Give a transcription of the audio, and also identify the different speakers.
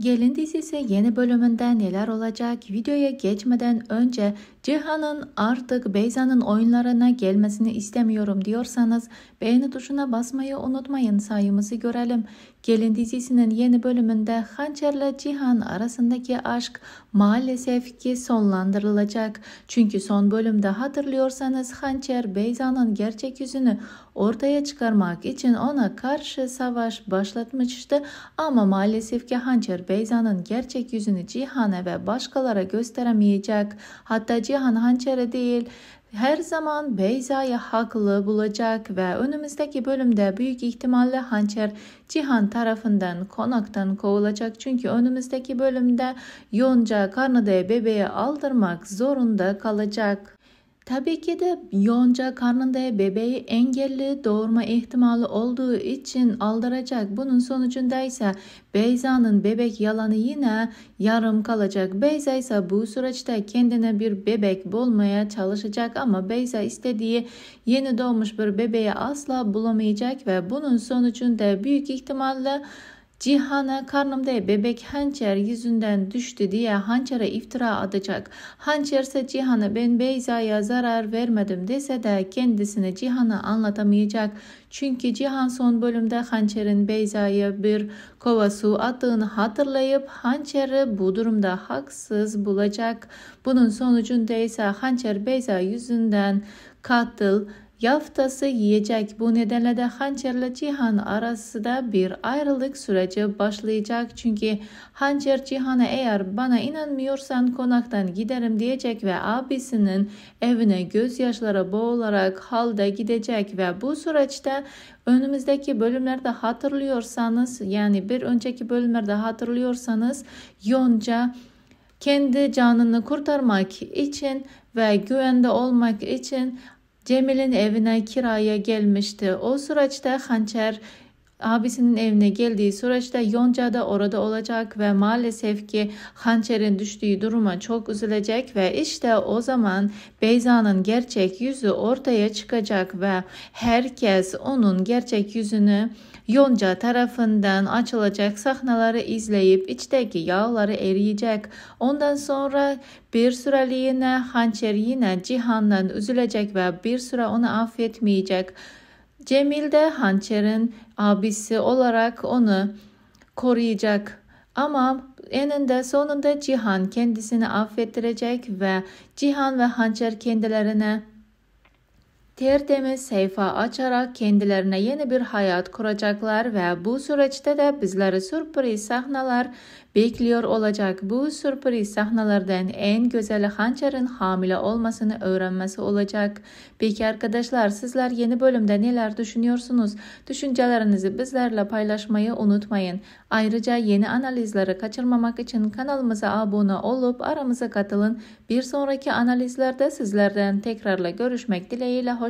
Speaker 1: Gelin dizisi yeni bölümünde neler olacak? Videoya geçmeden önce Cihan'ın artık Beyza'nın oyunlarına gelmesini istemiyorum diyorsanız beğeni tuşuna basmayı unutmayın sayımızı görelim. Gelin dizisinin yeni bölümünde Hançer'le Cihan arasındaki aşk maalesef ki sonlandırılacak. Çünkü son bölümde hatırlıyorsanız Hançer Beyza'nın gerçek yüzünü ortaya çıkarmak için ona karşı savaş başlatmıştı ama maalesef ki Hançer Beyza'nın gerçek yüzünü Cihan'a ve başkalara gösteremeyecek. Hatta Cihan Hançer'e değil her zaman Beyza'yı haklı bulacak ve önümüzdeki bölümde büyük ihtimalle Hançer Cihan tarafından konaktan kovulacak. Çünkü önümüzdeki bölümde Yonca Karnada'ya bebeği aldırmak zorunda kalacak. Tabii ki de yonca karnında bebeği engelli doğurma ihtimali olduğu için aldıracak. Bunun sonucunda ise Beyza'nın bebek yalanı yine yarım kalacak. Beyza ise bu süreçte kendine bir bebek bulmaya çalışacak ama Beyza istediği yeni doğmuş bir bebeği asla bulamayacak ve bunun sonucunda büyük ihtimalle Cihana karnımda bebek hançer yüzünden düştü diye hançere iftira atacak. Hançerse Cihan'a ben Beyza'ya zarar vermedim dese de kendisini Cihan'a anlatamayacak. Çünkü Cihan son bölümde hançerin Beyza'ya bir kova su attığını hatırlayıp hançeri bu durumda haksız bulacak. Bunun sonucunda ise hançer Beyza yüzünden katıl yaftası yiyecek. Bu nedenle de hançerle cihan arasında bir ayrılık süreci başlayacak. Çünkü hançer cihana eğer bana inanmıyorsan konaktan giderim diyecek ve abisinin evine gözyaşlara boğularak halde gidecek ve bu süreçte önümüzdeki bölümlerde hatırlıyorsanız yani bir önceki bölümlerde hatırlıyorsanız Yonca kendi canını kurtarmak için ve güvende olmak için Cemil'in evine kiraya gelmişti. O süreçte hançer abisinin evine geldiği süreçte Yonca da orada olacak ve maalesef ki hançerin düştüğü duruma çok üzülecek ve işte o zaman Beyza'nın gerçek yüzü ortaya çıkacak ve herkes onun gerçek yüzünü Yonca tarafından açılacak sahneleri izleyip içteki yağları eriyecek. Ondan sonra bir süreliğine hançer yine cihandan üzülecek ve bir süre onu affetmeyecek. Cemil de hançerin abisi olarak onu koruyacak. Ama eninde sonunda Cihan kendisini affettirecek ve Cihan ve hançer kendilerine tertemiz sayfa açarak kendilerine yeni bir hayat kuracaklar ve bu süreçte de bizlere sürpriz sahneler bekliyor olacak. Bu sürpriz sahnelerden en güzeli Hançer'in hamile olmasını öğrenmesi olacak. Peki arkadaşlar sizler yeni bölümde neler düşünüyorsunuz? Düşüncelerinizi bizlerle paylaşmayı unutmayın. Ayrıca yeni analizleri kaçırmamak için kanalımıza abone olup aramıza katılın. Bir sonraki analizlerde sizlerden tekrarla görüşmek dileğiyle. Hoş